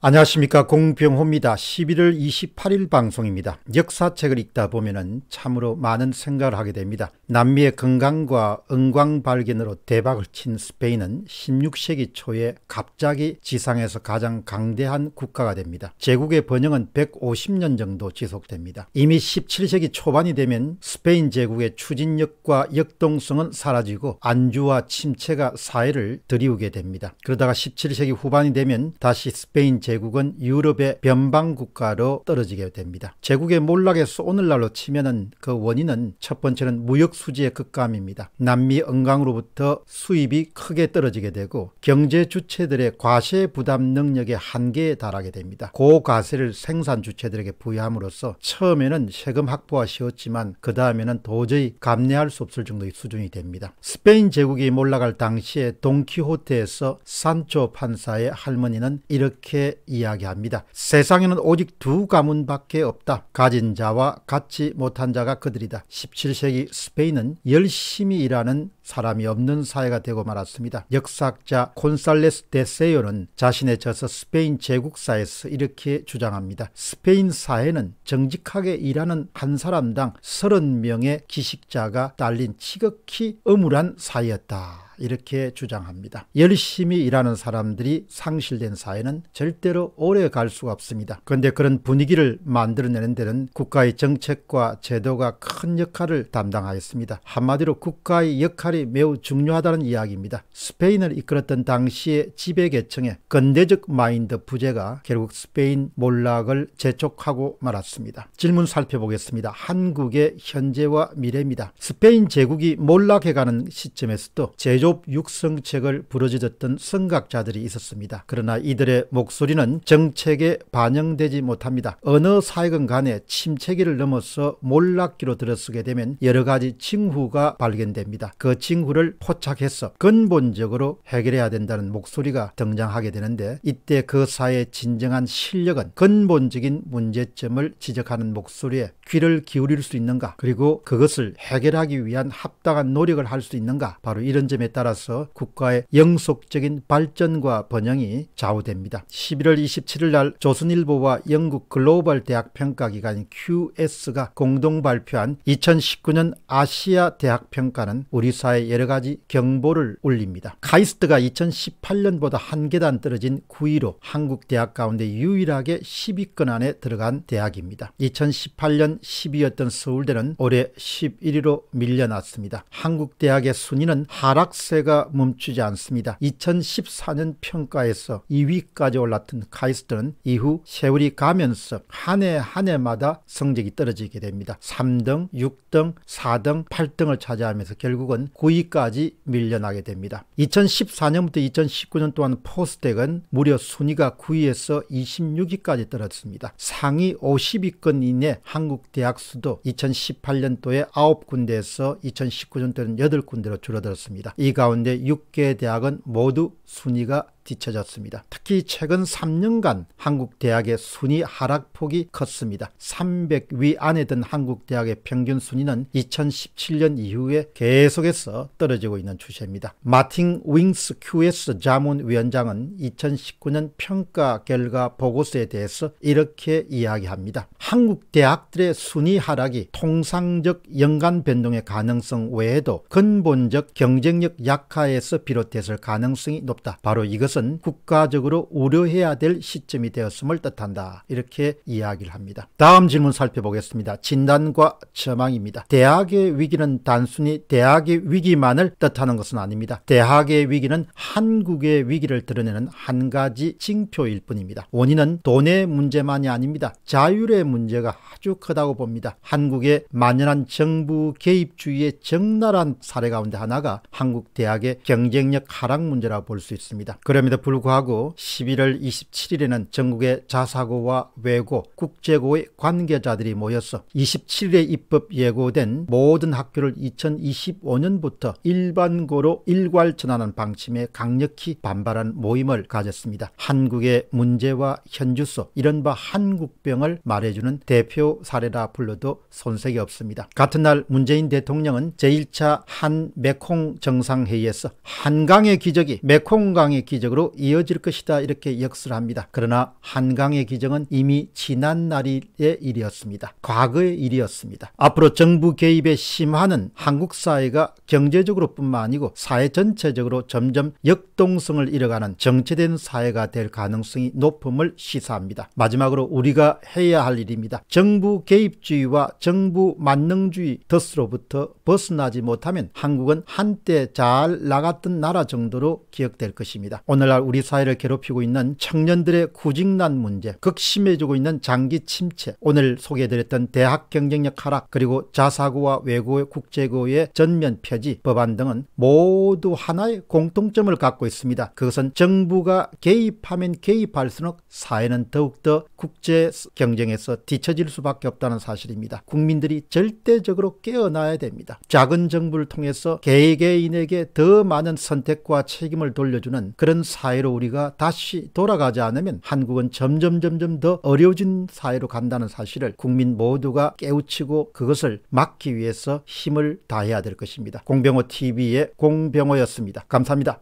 안녕하십니까 공병호입니다. 11월 28일 방송입니다. 역사책을 읽다 보면 은 참으로 많은 생각을 하게 됩니다. 남미의 건강과 은광 발견으로 대박을 친 스페인은 16세기 초에 갑자기 지상에서 가장 강대한 국가가 됩니다. 제국의 번영은 150년 정도 지속됩니다. 이미 17세기 초반이 되면 스페인 제국의 추진력과 역동성은 사라지고 안주와 침체가 사회를 들이우게 됩니다. 그러다가 17세기 후반이 되면 다시 스페인 제국은 유럽의 변방국가로 떨어지게 됩니다. 제국의 몰락에서 오늘날로 치면은 그 원인은 첫 번째는 무역 수지의 급감입니다. 남미 은강으로부터 수입이 크게 떨어지게 되고 경제 주체들의 과세 부담 능력의 한계에 달하게 됩니다. 고과세를 생산 주체들에게 부여함으로써 처음에는 세금 확보가 쉬웠지만 그 다음에는 도저히 감내할 수 없을 정도의 수준이 됩니다. 스페인 제국이 몰락할 당시에 동키호테에서 산초 판사의 할머니는 이렇게 이야기합니다. 세상에는 오직 두 가문밖에 없다. 가진 자와 갖지 못한 자가 그들이다. 17세기 스페인 저희는 열심히 일하는 사람이 없는 사회가 되고 말았습니다. 역사학자 콘살레스 데세요는 자신의 저서 스페인 제국사에서 이렇게 주장합니다. 스페인 사회는 정직하게 일하는 한 사람당 30명의 기식자가 딸린 지극히 음울한 사회였다. 이렇게 주장합니다. 열심히 일하는 사람들이 상실된 사회는 절대로 오래 갈 수가 없습니다. 그런데 그런 분위기를 만들어내는 데는 국가의 정책과 제도가 큰 역할을 담당하였습니다. 한마디로 국가의 역할이 매우 중요하다는 이야기입니다. 스페인을 이끌었던 당시의 지배계층의 근대적 마인드 부재가 결국 스페인 몰락을 재촉하고 말았습니다. 질문 살펴보겠습니다. 한국의 현재와 미래입니다. 스페인 제국이 몰락해가는 시점에서도 제조 조업 육성책을 부르짖었던 성각자들이 있었습니다. 그러나 이들의 목소리는 정책에 반영되지 못합니다. 어느 사익은 간에 침체기를 넘어서 몰락기로 들어서게 되면 여러 가지 징후가 발견됩니다. 그 징후를 포착해서 근본적으로 해결해야 된다는 목소리가 등장하게 되는데 이때 그 사회의 진정한 실력은 근본적인 문제점을 지적하는 목소리에 귀를 기울일 수 있는가 그리고 그것을 해결하기 위한 합당한 노력을 할 수 있는가 바로 이런 점에 따라 따라서 국가의 영속적인 발전과 번영이 좌우됩니다. 11월 27일 날 조선일보와 영국 글로벌 대학 평가기관 QS가 공동 발표한 2019년 아시아 대학 평가는 우리 사회 여러 가지 경보를 울립니다. 카이스트가 2018년보다 한 계단 떨어진 9위로 한국 대학 가운데 유일하게 10위권 안에 들어간 대학입니다. 2018년 10위였던 서울대는 올해 11위로 밀려났습니다. 한국 대학의 순위는 하락 추세가 멈추지 않습니다. 2014년 평가에서 2위까지 올랐던 카이스트는 이후 세월이 가면서 한 해 한 해마다 성적이 떨어지게 됩니다. 3등, 6등, 4등, 8등을 차지하면서 결국은 9위까지 밀려나게 됩니다. 2014년부터 2019년 또한 포스텍은 무려 순위가 9위에서 26위까지 떨어졌습니다. 상위 50위권 이내 한국 대학 수도 2018년도에 9군데에서 2019년도에는 8군데로 줄어들었습니다. 이 가운데 6개 대학은 모두 순위가 뒤처졌습니다. 특히 최근 3년간 한국 대학의 순위 하락폭이 컸습니다. 300위 안에 든 한국 대학의 평균 순위는 2017년 이후에 계속해서 떨어지고 있는 추세입니다. 마틴 윙스 QS 자문 위원장은 2019년 평가 결과 보고서에 대해서 이렇게 이야기합니다. 한국 대학들의 순위 하락이 통상적 연간 변동의 가능성 외에도 근본적 경쟁력 약화에서 비롯됐을 가능성이 높다. 바로 이것은 것은 국가적으로 우려해야 될 시점이 되었음을 뜻한다. 이렇게 이야기를 합니다. 다음 질문 살펴보겠습니다. 진단과 처망입니다. 대학의 위기는 단순히 대학의 위기만을 뜻하는 것은 아닙니다. 대학의 위기는 한국의 위기를 드러내는 한 가지 징표일 뿐입니다. 원인은 돈의 문제만이 아닙니다. 자율의 문제가 아주 크다고 봅니다. 한국의 만연한 정부 개입주의의 적나라한 사례 가운데 하나가 한국 대학의 경쟁력 하락 문제라고 볼 수 있습니다. 그러면 그럼에도 불구하고 11월 27일에는 전국의 자사고와 외고, 국제고의 관계자들이 모여서 27일에 입법 예고된 모든 학교를 2025년부터 일반고로 일괄 전환하는 방침에 강력히 반발한 모임을 가졌습니다. 한국의 문제와 현주소, 이른바 한국병을 말해주는 대표 사례라 불러도 손색이 없습니다. 같은 날 문재인 대통령은 제1차 한 메콩 정상회의에서 한강의 기적이 메콩강의 기적 지역으로 이어질 것이다 이렇게 역설합니다. 그러나 한강의 기정은 이미 지난 날의 일이었습니다. 과거의 일이었습니다. 앞으로 정부 개입의 심화는 한국 사회가 경제적으로뿐만 아니고 사회 전체적으로 점점 역동성을 잃어가는 정체된 사회가 될 가능성이 높음을 시사합니다. 마지막으로 우리가 해야 할 일입니다. 정부 개입주의와 정부 만능주의 덫으로부터 벗어나지 못하면 한국은 한때 잘 나갔던 나라 정도로 기억될 것입니다. 오늘 오늘날 우리 사회를 괴롭히고 있는 청년들의 구직난 문제, 극심해지고 있는 장기 침체, 오늘 소개해드렸던 대학 경쟁력 하락, 그리고 자사고와 외고의 국제고의 전면 폐지 법안 등은 모두 하나의 공통점을 갖고 있습니다. 그것은 정부가 개입하면 개입할수록 사회는 더욱더 국제 경쟁에서 뒤처질 수밖에 없다는 사실입니다. 국민들이 절대적으로 깨어나야 됩니다. 작은 정부를 통해서 개개인에게 더 많은 선택과 책임을 돌려주는 그런 사회로 우리가 다시 돌아가지 않으면 한국은 점점 점점 더 어려워진 사회로 간다는 사실을 국민 모두가 깨우치고 그것을 막기 위해서 힘을 다해야 될 것입니다. 공병호 TV의 공병호였습니다. 감사합니다.